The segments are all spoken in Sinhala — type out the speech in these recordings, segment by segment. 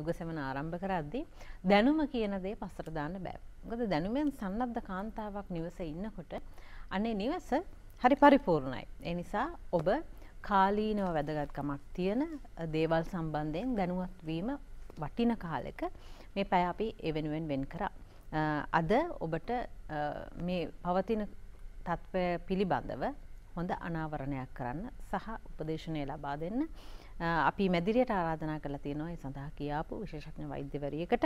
යුගසෙමන ආරම්භ කරද්දී දැනුම කියන දේ පස්සට දාන්න බෑ. මොකද දැනුමෙන් සන්නද්ධ කාන්තාවක් නිවසේ ඉන්නකොට අනේ නිවස හරි පරිපූර්ණයි. ඒ නිසා ඔබ කාලීනව වැදගත්කමක් තියෙන දේවල් සම්බන්ධයෙන් දැනුවත් වීම වටින කාලෙක මේ පැය අපි ඒ වෙනුවෙන් වෙන් කරා. අද ඔබට මේ පවතින තත්ත්වය පිළිබඳව හොඳ අනාවරණයක් කරන්න සහ උපදේශනය ලබා දෙන්න අපි මැදිරියට ආරාධනා කරලා තියෙනවා ඒ සඳහා කියාපු විශේෂඥ වෛද්‍යවරියකට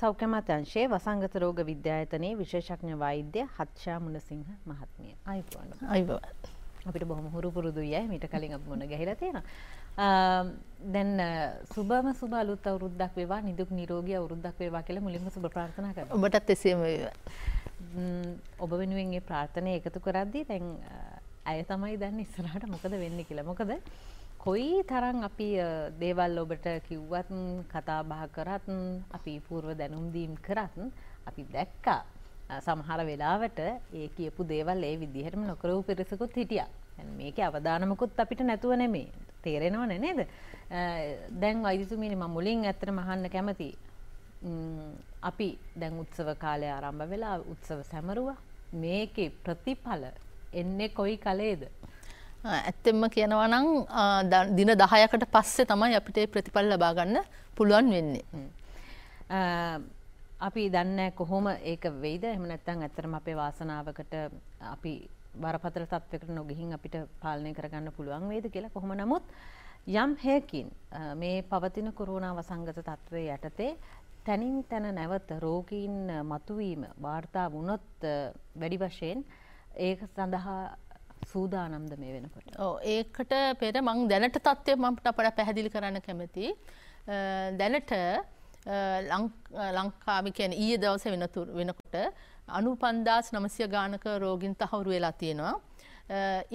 සෞඛ්‍යමාත්‍යංශයේ වසංගත රෝග විද්‍යායතනයේ විශේෂඥ වෛද්‍ය හත්ෂා මුණසිංහ මහත්මිය. අයිබෝන්. අයිබෝන්. අපිට බොහොම හුරු පුරුදුයි මීට කලින් අපි මුණ ගැහිලා තියෙනවා. දැන් සුබම සුබ අලුත් අවුරුද්දක් වේවා නිදුක් නිරෝගී අවුරුද්දක් වේවා කියලා මුලින්ම සුබ ප්‍රාර්ථනා කරනවා. ඔබටත් එසේම වේවා. ඔබ වෙනුවෙන් මේ ප්‍රාර්ථනය එකතු කරද්දී දැන් ඇය තමයි දැන් ඉස්සරහට මොකද වෙන්නේ කියලා. මොකද කොයි තරන් අපි දේවල් ඔබට කිව්වත් කතාබහ කරත් අපි පූර්ව දැනුම්දීම් කරත් අපි දැක්කා සමහර වෙලාවට ඒ කියපු දේවල් ඒ විදිහටම නොකරවූ පිරිසකුත් හිටිය මේක අවධානමකුත් අපිට නැතුව නෙමේ තේරෙනව නැනේද දැන් අයිතුමිනි මුලින් ඇතර මහන්න කැමති අපි දැන් උත්සව කාලය ආරම්භ වෙලා උත්සව සැමරුවා මේකේ ප්‍රතිඵල එන්නේ කොයි කලේද ඇත්තෙම කියනවා නම් දින දහයකට පස්සේ තමයි අපිට ප්‍රතිඵල ලබා ගන්න පුළුවන් වෙන්නේ. අපි දන්නේ කොහොම ඒක වෙයිද? එහෙම නැත්නම් ඇත්තටම අපේ වාසනාවකට අපි බරපතල තත්වයකට නොගිහින් අපිට පාලනය කරගන්න පුළුවන් වේද කියලා කොහොම නමුත් යම් හේකින් මේ පවතින කොරෝනා වසංගත තත්ත්වය යටතේ තැනින් තැන නැවත රෝගීන් මතුවීම වාර්තා වුණොත් වැඩි වශයෙන් ඒක සඳහා සූදානම්ද මේ වෙනකොට. ඒකට පෙර මං දැනට තත්ත්වය මට අපට පැහැදිලි කරන්න කැමති. දැනට ලංකාමිකයන ඊය දවස වෙනතුර වෙනකොට අනු පන්දාස් නමසය ගානක රෝගින් තහවුරු වෙලා තියෙනවා.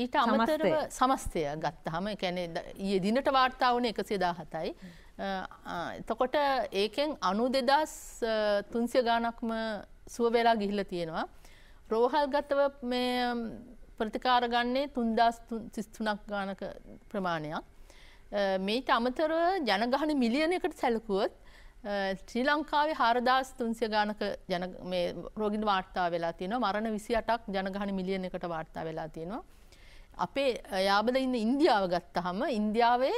ඊට අමතර සමස්තය ගත්ත හම එකැනෙ ඒ දිනට වාර්තාාවන එකසේ දා හතයි. එතකොට ඒකෙන් අනු දෙදස් තුන්සිය ගානක්ම සුවවෙලා ගිහිල තියෙනවා. රෝහල් ගතව ප්‍රතිකාර ගන්නේ තුන්දස් සිස්තුනක් ගානක ප්‍රමාණයක්. මේට අමතර ජනගහන මිලියනකට සැලකුවත් ශ්‍රී ලංකාවේ හාරදාස් තුන්සිය ගානක රෝගින් වාර්තා වෙලා තියෙන මරණ විසි අටක් ජනගහන මිලියනකට වාර්තා වෙලා තියෙනවා. අපේ යාබල ඉන්න ඉන්දියාව ගත්තහම ඉන්දියාවේ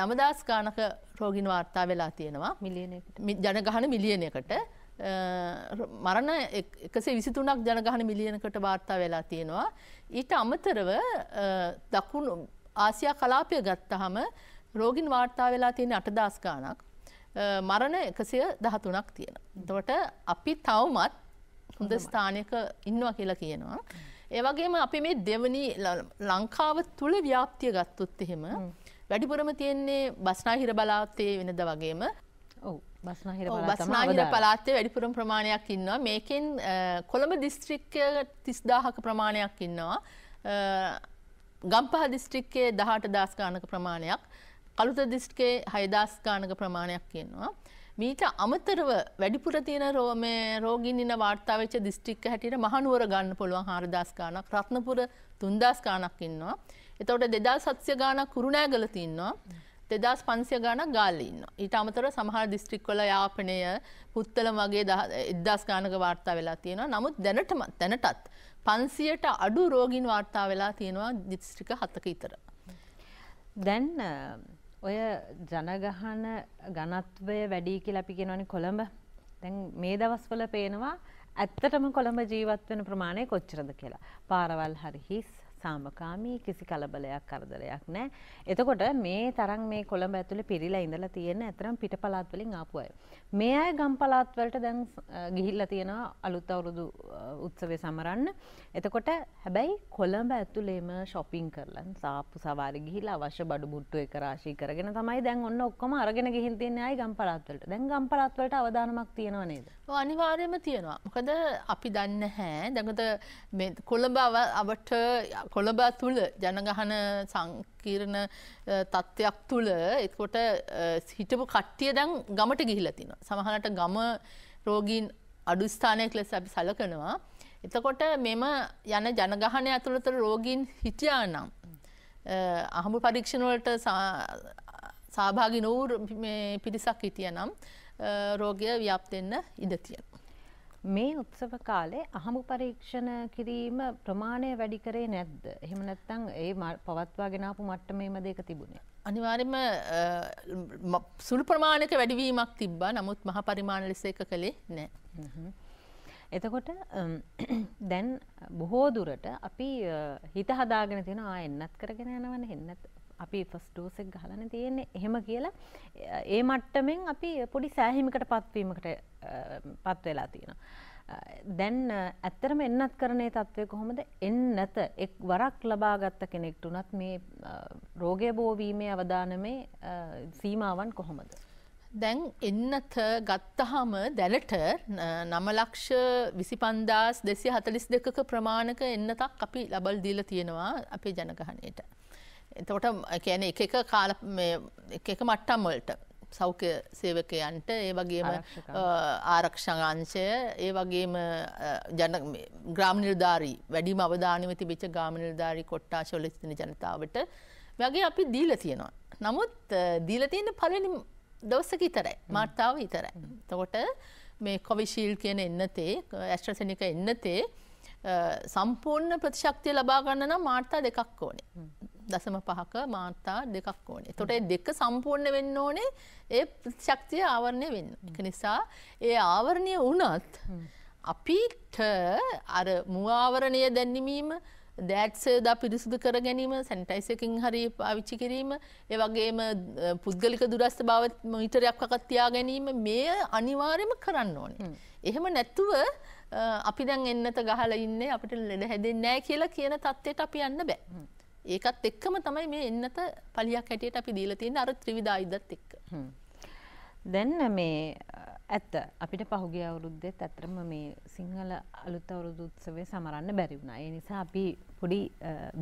නමදස් ගානක රෝගින් වාර්තා වෙලා තියෙනවා ජනගහන මිලියනකට මරණ එකසේ විසිතුනක් ජනගහන මිලියනකට වාර්තා වෙලා තියෙනවා. ඊට අමතරව දකුණු ආසියා කලාපය ගත්තහම රෝගින් වාර්තා වෙලා තියෙන අටදස් ගානක් මරණ එකසිය දහතුනක් තියෙන. දොට අපි තවමත් හොඳ ස්ථානයක ඉන්නවා කියලා කියනවා. ඒවගේම අපි මේ දෙවනි ලංකාව තුළ ව්‍යාප්තිය ගත්තුත් එහෙම. වැඩිපුරම තියෙන්නේ බස්නාහිර බලාත්තේ වෙනද වගේම බස්නාහිර පලාත්තේ වැඩිපුරම් ප්‍රමාණයක් ඉන්නවා මේකෙන් කොළඹ දිස්ත්‍රික්කය තිස්දාහක ප්‍රමාණයක් ඉන්නවා ගම්පහ දිස්ත්‍රික්කයේ දහට දස්ගානක ප්‍රමාණයක් කළුත දිස්ට්කේ හයදස්ගානක ප්‍රමාණයක් කියනවා. මීට අමතරව වැඩිපුර තියෙන රෝමය රෝගින් ඉන්න වාර්තාාවච්ච දිස්ට්‍රික්ක හැටියට මහනුවර ගන්න පුළුවන් හාරදස්ගානක් රත්නපුර තුන්දස්ගානක් ඉන්නවා. එතවට දෙදා සත්‍ය ගානක් කුරුණෑ ගලතින්නවා. දෙදස් පන්සිය ගණන ගාල්ලඉන්න. ඊට අමතර සමහර දිස්ත්‍රික්වල යාපනය පුත්තල මගේ එදස් ගානක වාර්තා වෙලා තියෙනවා නමුත් දැනටමත් තැනටත් පන්සියට අඩු රෝගින් වාර්තා වෙලා තියෙනවා දිස්ත්‍රික හතක ඉතර. දැන් ඔය ජනගහන ගනත්වය වැඩී කියලා අපි කියනවනි කොළඹ දැන් මේ දවස්වල පේනවා ඇත්තටම කොළඹ ජීවත් වෙන ප්‍රමාණය කොච්චරද කියලා. පාරවල් හරි හිස් සාමකාමී කිසි කලබලයක් කරදරයක් නෑ. එතකොට මේ තරම් මේ කොළඹ ඇතුළේ පිරිලා ඉඳලා තියෙන ඇතරම් පිට පළාත් වලින් ආපු අය. මේ අය ගම් පළාත් වලට දැන් ගිහිල්ලා තියෙනවා අලුත් අවුරුදු උත්සවය සමරන්න. එතකොට හැබැයි කොළඹ ඇතුළේම shopping කරලා සාප්පු සවාරි ගිහිලා අවශ්‍ය බඩු මුට්ටු එක රාශී කරගෙන තමයි දැන් ඔන්න ඔක්කොම අරගෙන ගිහින් තියන්නේ අය ගම් පළාත් වලට. දැන් ගම් පළාත් වලට අවධානමක් තියෙනව නේද? අනිවාර්යම තියෙනවා. මොකද අපි දන්න හැ දැකත කොළඹ අවට කොළඹ තුළ ජනගහන සංකීරණ තත්ත්වයක් තුළ එකොට හිටපු කට්ටිය දැන් ගමට ගිහිලතින. සමහලට ගම රෝගීන් අඩුස්ථානයක් ලෙස අපි සලකනවා. එතකොට මෙම යන ජනගහනය ඇතුළතර රෝගීන් හිටියානම්. අහමු පරීක්ෂණවලට සාභාගි නොවර් පිරිසක් හිටිය නම් රෝගය ව්‍යාප්තෙන්න ඉඩ තියෙන. මේ උත්සව කාලේ අහමු පරීක්ෂණ කිරීම ප්‍රමාණය වැඩි කරේ නැද්ද? එහෙම නැත්නම් ඒ පවත්වා ගෙනාපු මට්ටමේම දෙක තිබුණේ. අනිවාර්යයෙන්ම සුළු ප්‍රමාණයක වැඩිවීමක් තිබ්බා. නමුත් මහ පරිමාණ ලෙස එක කළේ නැහැ. එතකොට දැන් බොහෝ දුරට අපි හිත හදාගෙන තියෙන ආ එන්නත් කරගෙන යනවනේ එන්නත් අපි ෆස් ඩෝසෙක් ගහලන තියෙන්නේ එහෙම කියලා ඒ මට්ටමෙන් අපි පොඩි සෑහිමිකට පත්වීමකට පත්වෙලා තියෙන. දැන් ඇත්තරම එන්නත් කරනේ තත්ත්වය කොහොමද එන්න නැත එක් වරක් ලබාගත්ත කෙනෙක්ට උනත් මේ රෝගය බෝවීමේ අවධානමේ සීමාවන් කොහොමද. දැන් එන්නත ගත්තහම දැලට නමලක්ෂ විසි පන්දාස් දෙසි හතලිස් දෙකක ප්‍රමාණක එන්නතක් අපි ලබල් දීල තියෙනවා අපේ ජනගහනයට. එතකොට කැන එක එක කාල එක මට්ටම්වලට සෞඛ්‍ය සේවකයන්ට ඒ වගේම ආරක්ෂංංශය ඒ වගේම ජන ග්‍රාම නිර්ධාරී වැඩිම අවධානමති බිච ගාම නිර්ධාරී කොට්ටාශොල තින ජනතාවට වගේ අපි දීල තියෙනවා. නමුත් දීලතියන්න පලනි දවස්සක ඉතරයි මාර්තාව ඉතරයි. තකොට මේ කොවිශීල් කියන එන්නතේ ඇස්ට්‍රසනික එන්නතේ සම්පූර්ණ ප්‍රතිශක්තිය ලබාගන්න නම් මාර්තා දෙකක් ඕනේ. දසම පහක මාර්තා දෙකක් ඕනේ. තොට දෙක සම්පූර්ණ වෙන්න ඕනේ ඒ ශක්තිය ආවරණය වෙන්න. එක නිසා ඒ ආවරණය වනත් අපිට අර මුආවරණය දැන්නමීම දෑත්සේද පිරිසුදු කර ගැනීම සැන්ටයිසකින් හරි පාවිච්චි කිරීම ඒ වගේම පුද්ගලික දුරස්ථ භාවත් මිටරයක් අකත්තියා ගැනීම මේ අනිවාර්යම කරන්න ඕනේ. එහෙම නැත්තුව අපි දැන් එන්නත ගහල ඉන්න අපිට ලෙඩ හැදෙන්නේ නෑ කියලා කියන තත්ත්වයට අපි යන්න බෑ. ඒකත් එක්කම තමයි මේ එන්නත පලියක් හැටියට අපි දීලා තියෙන අර ත්‍රිවිධ ආයුධත් එක්ක. දැන් මේ ඇත්ත අපිට පහුගිය අවුරුද්දෙත් ඇත්තටම මේ සිංහල අලුත් අවුරුදු උත්සවය සමරන්න බැරි වුණා. ඒ නිසා අපි පොඩි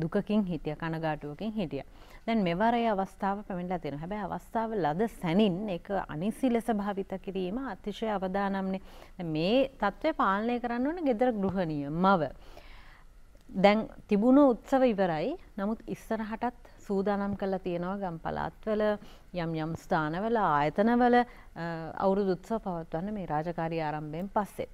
දුකකින් හිටිය කනගාටුවකින් හිටිය. දැන් මෙවරේ අවස්ථාව පැමිණලා තියෙනවා. හැබැයි අවස්ථාව ලද සැනින් ඒක අනිසි ලෙස භාවිත කිරීම අතිශය අවදානම්නේ. මේ తත්වය පාලනය කරන්න ඕන gedara ගෘහණිය මව. දැන් තිබුණු උත්සව ඉවරයි නමුත් ඉස්සරහටත් සූදානම් කළ තියෙනවා ගම් පලාත්වල යම් යම් ස්ථානවල ආයතනවල අවුරුදු උත්සව පවත්වන්න මේ රාජකාරී ආරම්භයෙන් පස්සේ.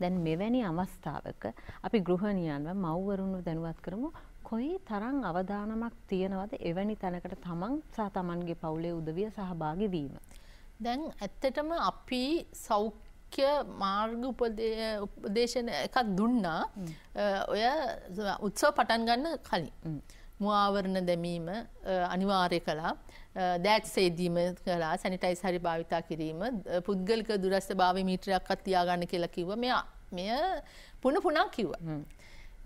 දැන් මෙවැනි අවස්ථාවක අපි ගෘහණියන්ව මව්වරුන්ව දැනුවත් කරමු කොයි තරම් අවධානමක් තියෙනවද එවැනි තැනකට තමන් සහ තමන්ගේ පවුලේ උදවිය සහභාගී වීම. දැන් ඇත්තටම අපි සෞඛ්‍ය මුඛ්‍ය මාර්ග උපදේශන එකක් දුන්නා ඔය උත්සව පටන් ගන්න කලින්. මුවාවරණ දැමීම අනිවාර්ය කලා දෑත් සේදීම කලා සැනිටයිස් හරි භාවිතා කිරීම පුද්ගලික දුරස්ථ භාව මීට්‍රයක් අත්තියාගන්න කියලා කිව මෙයා මෙය පුන පුනා කිව්ව.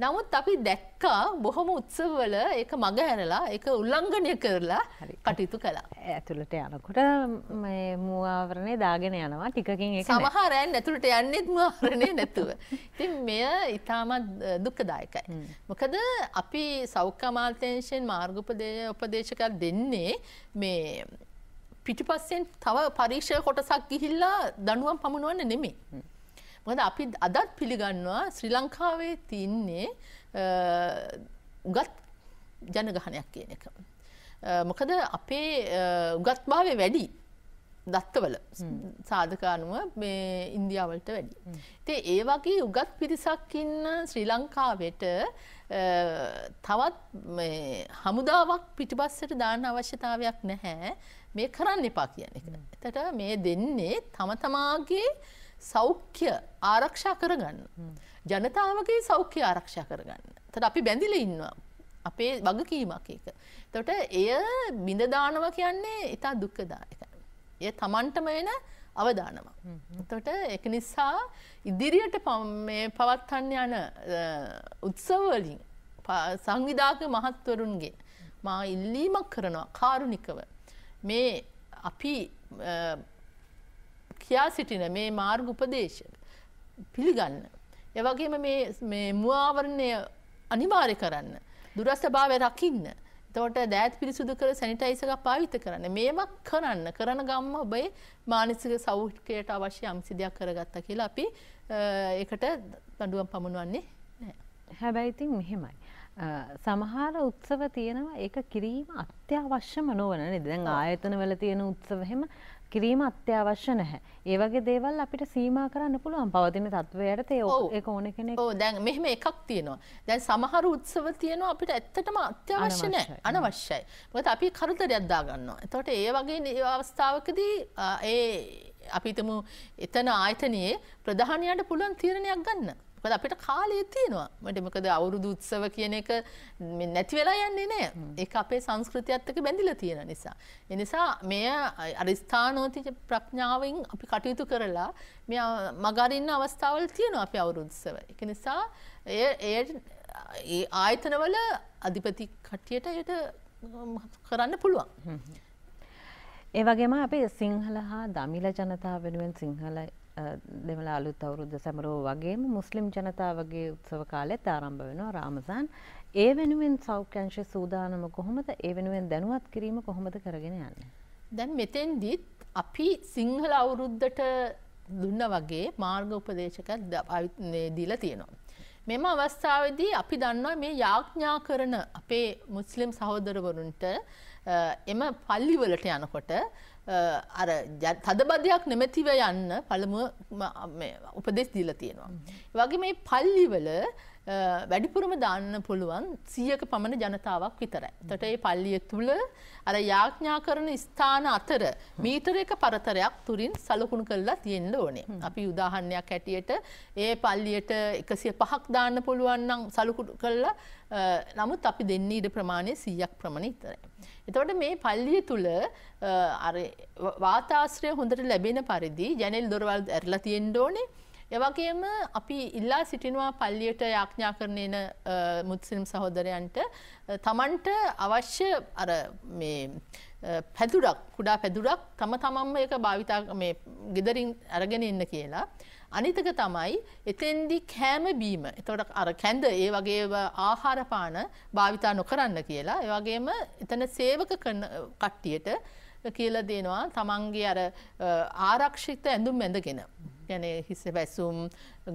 නමුත් අපි දැක්කා බොහොම උත්සවල එක මඟ හැනලා එක උල්ලංඝනය කරලා කටයුතු කලා. ඇතුළට යනකොට මූආවරණය දාගෙන යනවා ටිකකින් එක සමහරයන් ඇතුළට යන්නෙත් මආවරණය නැතුව. ඉතින් මෙය ඉතාමත් දුක්කදායකයි. මොකද අපි සෞඛ්‍යමාර්තේශයෙන් මාර්ගපදය උපදේශකක් දෙන්නේ මේ පිටිපස්සෙන් තව පරීක්ෂය කොටසක් ගිහිල්ලා දනුවම් පමුණුවන්න නෙමේ. මොකද අපි අදත් පිළිගන්නවා ශ්‍රී ලංකාවේ තින්නේ උගත් ජනගහනයක් කියන එක. මොකද අපේ උගත්භාවය වැඩි දත්තවල සාධකානුව මේ ඉන්දියාවලට වැඩි. තේ ඒ වගේ උගත් පිරිසක් ඉන්න ශ්‍රී ලංකාවට තවත් හමුදාවක් පිටිබස්සට දාන්න අවශ්‍යතාවයක් නැහැ මේ කරන්න එපා කියන එක. එතට මේ දෙන්නේ තම තමාගේ සෞඛ්‍ය ආරක්ෂා කරගන්න. ජනතාවගේ සෞඛ්‍ය ආරක්ෂා කරගන්න. තට අපි බැඳිල ඉන්නවා. අපේ වගකීමක් එක. තොට එය බිඳදානව කියන්නේ ඉතා දුක්කදායක. එය තමන්ටම වෙන අවධානම. තොට එක නිසා ඉදිරියට පවත්හන්න යන උත්සවවලින් සංවිධාක මහත්වරුන්ගේ මා ඉල්ලීමක් කරනවා කාරුණිකව. මේ අපි කියා සිටින මේ මාර්ග උපදේශ පිළිගන්න. එවගේම මේ මුවාවරණය අනිවාර්ය කරන්න. දුරස්ථභාවය රකින්න. තොට දෑත් පිරිසුදු කර සැනිටයිසක පාවිත කරන්න මේම කරන්න කරන ගම්ම ඔබයි මානසික සෞෂ්කයට අවශ්‍ය අම්සි දෙයක් කරගත්ත කියලා අපි එකට දඩුවම් පමුණුවන්නේ හැබැයිතින් මෙහෙමයි. සමහර උත්සව තියෙනවා ඒ කිරීම අත්‍යවශ්‍යම නොවන නිදැන් ආයතන වල තියෙන උත්සවහෙම කිරීම අත්‍යවශ්‍ය නැහැ. ඒ වගේ දේවල් අපිට සීමා කරන්න පුළුවන් පවතින තත්ත්වයට ඒ ඒක ඕන කෙනෙක්. ඔව් දැන් මෙහෙම එකක් තියෙනවා. දැන් සමහර උත්සව තියෙනවා අපිට ඇත්තටම අත්‍යවශ්‍ය නැහැ. අනවශ්‍යයි. මොකද අපි කරදරයක් දාගන්නවා. එතකොට ඒ වගේ අවස්ථාවකදී ඒ අපිටම එතන ආයතනයේ ප්‍රධානයට පුළුවන් තීරණයක් ගන්න. මොකද අපිට කාලය තියෙනවා මට මොකද අවුරුදු උත්සව කියන එක නැති වෙලා යන්නේ නෑ ඒක අපේ සංස්කෘතියත් එක්ක බැඳිලා තියෙන නිසා ඒ නිසා මෙය අර ස්ථානෝතික ප්‍රඥාවෙන් අපි කටයුතු කරලා මේ මග අරින්න අවස්ථාවල් තියෙනවා අපේ අවුරුදු උත්සව ඒක නිසා එය ඒ ආයතනවල අධිපති කට්ටියට එයට කරන්න පුළුවන් ඒ වගේම අපි සිංහල හා දමිල ජනතාව වෙනුවෙන් සිංහල දෙමළ අලුත් අවුරුද්ද සැමරෝ වගේම මුස්ලිම් ජනතාවගේ උත්සව කාලෙත් ආරම්භ වෙනවා රාමසාන්. ඒ වෙනුවෙන් සෞඛ්‍යංශය සූදානම කොහොමද ඒ වෙනුවෙන් දැනුවත් කිරීම කොහොමද කරගෙන යන්නේ. දැන් මෙතෙන්දිත් අපි සිංහල අවුරුද්දට දුන්න වගේ මාර්ග උපදේශකත් දීලා තියෙනවා. මෙම අවස්ථාවදී අපි දන්නවා මේ යාඥා කරන අපේ මුස්ලිම් සහෝදරවරුන්ට එම පල්ලිවලට යනකොට අර තදබදයක් නැමැතිව යන්න පළමුුව උපදෙස් දීල තියෙනවා. වගේ මේ පල්ලිවල වැඩිපුරම දාන්න පුළුවන් සියක පමණ ජනතාවක් විතරයි. තොට ඒ පල්ලිය තුළ අර යාඥා කරන ස්ථාන අතර මීටර එක පරතරයක් තුරින් සලකුණු කරලා තියෙන්න්න ඕනේ. අපි උදාහරණයක් හැටියට ඒ පල්ලියට එකසිය පහක් දාන්න පුළුවන්නම් සලකුණු කරලා නමුත් අපි දෙන්න ඉඩ ප්‍රමාණය සීයක් ප්‍රමණ ඉතරයි. එතවට මේ පල්ලිය තුළ වාතාශ්‍රය හොඳට ලැබෙන පරිදි ජැනෙල් දොරවල් ඇරලා තියෙන්ඩෝනේ එවගේම අපි ඉල්ලා සිටිනවා පල්ලියට යාඥා කරන එන මුත්සිලිම් සහෝදරයන්ට තමන්ට අවශ්‍ය අර මේ පැදුරක් කුඩා පැදුරක් තම තමන්ම එක භාවිතා ගෙදරින් අරගෙන එන්න කියලා. අනිතක තමයි එතෙන්දි කෑම බීම එතවට අර කැන්ද ඒ වගේ ආහාරපාන භාවිතා නොකරන්න කියලා. ඒවගේම එතන සේවක කට්ටියට කියල දෙනවා තමන්ගේ අර ආරක්ෂිත ඇඳුම් ඇඳගෙන. ගැන හිස පැසුම්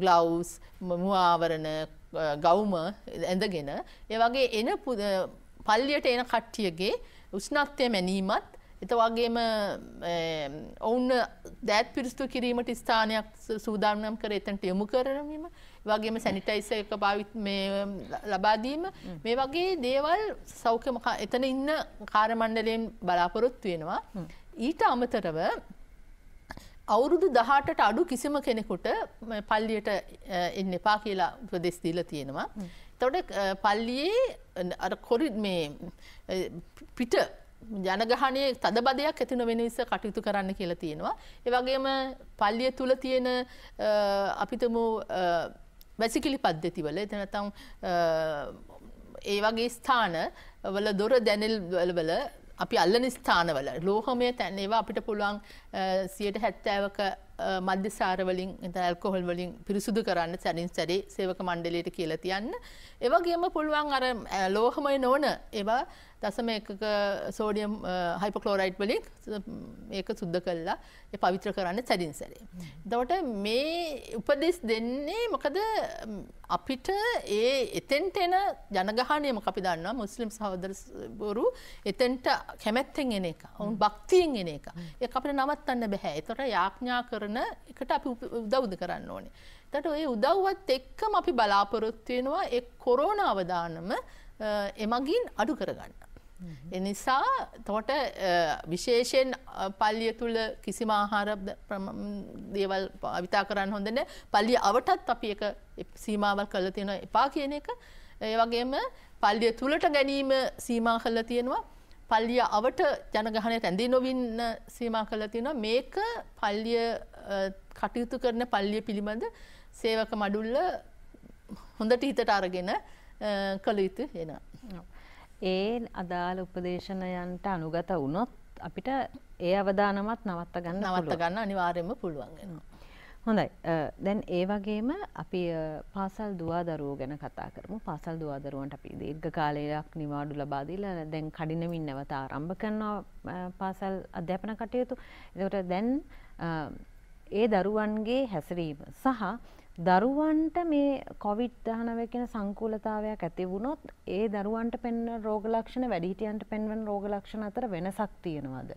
ගලවස් මමුආවරණ ගෞම ඇඳගෙන ඒ වගේ එන පල්ලියට එන කට්ටියගේ උෂ්ණත්වය මැනීමත් එත වගේම ඔවුන් දැත් පිරිස්තු කිරීමට ස්ථානයක් සූදානම් කර එතන්ට යොමු කරනීම වගේම සැනිටයිස එක භාවිත් ලබාදීම මේ වගේ දේවල් සෞඛ්‍යම එතන ඉන්න කාරමණ්ඩලයෙන් බලාපොරොත්තු වෙනවා ඊට අමතරව අවුරුදු දහටට අඩු කිසිම කෙනෙකුට පල්ලියට එන්න එපා කියලා ප්‍රදෙස් දීල තියෙනවා. තොට පල්ලියේ කොරිඩ් මේ පිට ජනගහනය තද බදයක් ඇති නොවෙනනිස කටයුතු කරන්න කියලා තියෙනවා. ඒවගේම පල්ලිය තුළ තියෙන අපිතම වැසිකිලි පද්ධතිවල එතනතම් ඒ වගේ ස්ථාන වල දොර දැනෙල් වලවල අපි අල්ලන ස්ථානවල ලෝහමය තැන්නේවා අපිට පුළුවන් සියට හැත්තෑවක මධ්‍යසාරවලින් ඇල්කොහොල් වලින් පිරිසුදු කරන්න සැරින් සැරේ සේවක මණ්ඩලයට කියලා තියන්න. ඒවගේම පුළුවන් අර ලෝහමය නොවන ඒවා දසම එකක සෝඩියම් හයිපකලෝරයිට් වලින් ඒක සුද්ද කල්ලා පවිත්‍ර කරන්න සැරින් සැරේ. දවට මේ උපදෙස් දෙන්නේ මොකද අපිට ඒ එතෙන්ට එන ජනගහනයම අපි දන්නවා මුස්ලිම් සහෝදර බොරු එතෙන්ට කැමැත්තෙන් එන එක ඔවුන් භක්තියෙන් එන එක. ඒ අපිට නවත් නවත්තන්න බැහැ. එතකොට යාඥා කරන එකට අපි උදව්ද කරන්න ඕනේ. එතකොට ඒ උදව්වත් එක්කම අපි බලාපොරොත්තු වෙනවා ඒ කොරෝනා අවදානම එමගින් අඩු කරගන්න. එනිසා තොට විශේෂයෙන් පල්ලිය තුළ කිසිම ආහාර දේවල් අවිතා කරන්න හොඳන පල්ලිය අවටත් අපි එක සීමාවල් කල තියෙන එපා කියන එක ඒ වගේම පල්ලිය තුළට ගැනීම සීමා කල්ල තියෙනවා පල්ලිය අවට ජනගහනයට ඇඳේ නොවින්න සීමා කළ තියෙන මේක පල්ලිය කටයුතු කරන පල්ලිය පිළිබඳ සේවක මඩුල්ල හොඳට හිතට අරගෙන කළ යුතු එන. ඒ අදාළ උපදේශනයන්ට අනුගත වුණොත් අපිට ඒ අවධානමත් නවත්ත ගන්න නවත්ත ගන්න අනිවාර්යම පුළුවන්ගෙනවා. හොඳයි දැන් ඒ වගේම අපි පාසල් දවා දරුවෝ ගැන කතා කරමු පාසල් දවා දරුවන්ට අපි දීර්ඝ කාලයක් නිවාඩු ලබා දීලා දැන් කඩිනමින් නැවත ආරම්භ කරනවා පාසල් අධ්‍යාපන කටයුතු. ඒකට දැන් ඒ දරුවන්ගේ හැසිරීම සහ දරුවන්ට මේ කොවිඩ් 19 කියන සංකූලතාවයක් ඇති වුණොත් ඒ දරුවන්ට පෙන්වන රෝග ලක්ෂණ වැඩිහිටියන්ට පෙන්වන රෝග ලක්ෂණ අතර වෙනසක් තියෙනවද?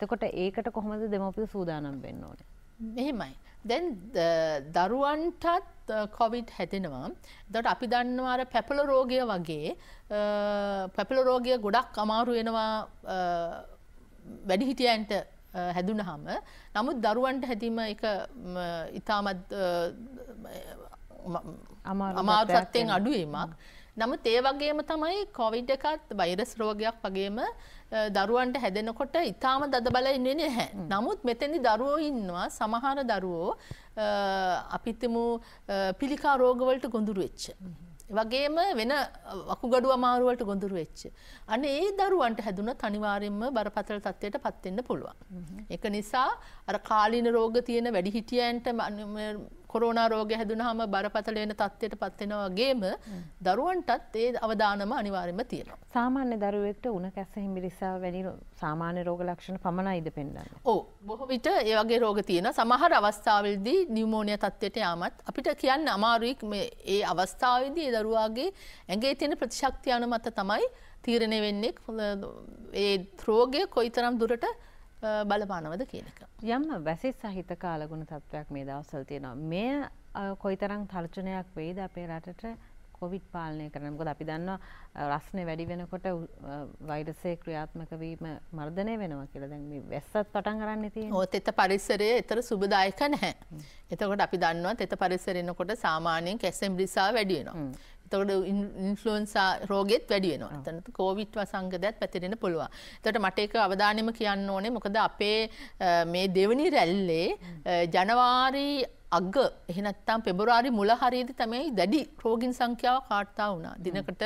එතකොට ඒකට කොහොමද දෙමව්පිය සූදානම් වෙන්න ඕනේ? මෙහෙමයි. දැන් දරුවන්ටත් කොවිඩ් හැදෙනවා. දට අපි දන්නවාර පැපල රෝගය වගේ පැපල රෝගය ගොඩක් අමාරු වෙනවා වැඩිහිටියන්ට හැදුන හම. නමුත් දරුවන්ට හැදීම එක ඉතාමත් අමාරුසත්තයෙන් අඩුවීමක්. නමුත් ඒ වගේම තමයි කොවිඩ් එකත් වෛරස් රෝගයක් වගේම දරුවන්ට හැදෙනකොට ඉතාම දද බල ඉන්නේ නැහැ. නමුත් මෙතෙන්දි දරුවෝ ඉන්නවා සමහර දරුවෝ අපිතම පිළිකා රෝගවලට ගොඳුරු වෙච්ච. වගේම වෙන වකුගඩු අමාරුවලට ගොඳුරු වෙච්ච. අන්න ඒ දරුවන්ට හැදුන තනිවාරයෙන්ම බරපතල තත්ත්වයට පත්වෙන්න පුළුවන්. එක නිසා අර කාලීන රෝග තියෙන වැඩිහිටියන්ට කොරෝනා රෝගය හැදුනහම බරපතල වෙන තත්ත්වයට පත් වෙනවා වගේම දරුවන්ටත් ඒ අවදානම අනිවාර්යයෙන්ම තියෙනවා. සාමාන්‍ය දරුවෙක්ට උණ කැස්ස හිඹිරිස්සාව වැනි සාමාන්‍ය රෝග ලක්ෂණ පමණයිද පෙන්වන්නේ? ඔව්. බොහෝ විට ඒ වගේ රෝග තියෙනවා. සමහර අවස්ථාවලදී නියුමෝනියා තත්ත්වයට යාමත් අපිට කියන්න අමාරුයි මේ ඒ අවස්ථාවේදී ඒ දරුවාගේ ඇඟේ තියෙන ප්‍රතිශක්තිය අනුමත තමයි තීරණය වෙන්නේ ඒ රෝගය කොයිතරම් දුරට බලපානවද කියනක. යම් වැසි සහිත කාලගුණ තත්ත්වයක් මේ දවසල් තියෙනවා. මේ කොයිතරම් තර්ජනයක් වෙයිද අපේ රටට කොවිඩ් පාලනය කරන මොකද අපි දන්නවා රස්නේ වැඩි වෙනකොට වෛරසය ක්‍රියාත්මක වීම මර්ධනය වෙනවා කියලා දැන් මේ වැස්සත් පටන් ගන්න තියෙනවා. ඔව් තෙත පරිසරය ඊතර සුබදායක නැහැ. එතකොට අපි දන්නවා තෙත පරිසරෙනකොට සාමාන්‍යයෙන් කැසෙම් රිසා වැඩි වෙනවා. තොට ඉන්ෆලන්සා රෝගෙත් වැඩියනවා තනතු කෝවිට් සංගදයක් පැතිරෙන පුළුවන්. තට මට එක අවධානම කියන්න ඕනේ මොකද අපේ මේ දෙවනි රැල්ලේ ජනවාරි අග එහෙනත්තම් පෙබරවාරි මුල හරිදි තමයි දැඩි රෝගින් සංඛ්‍යාව කාට්තා වුණා දිනකට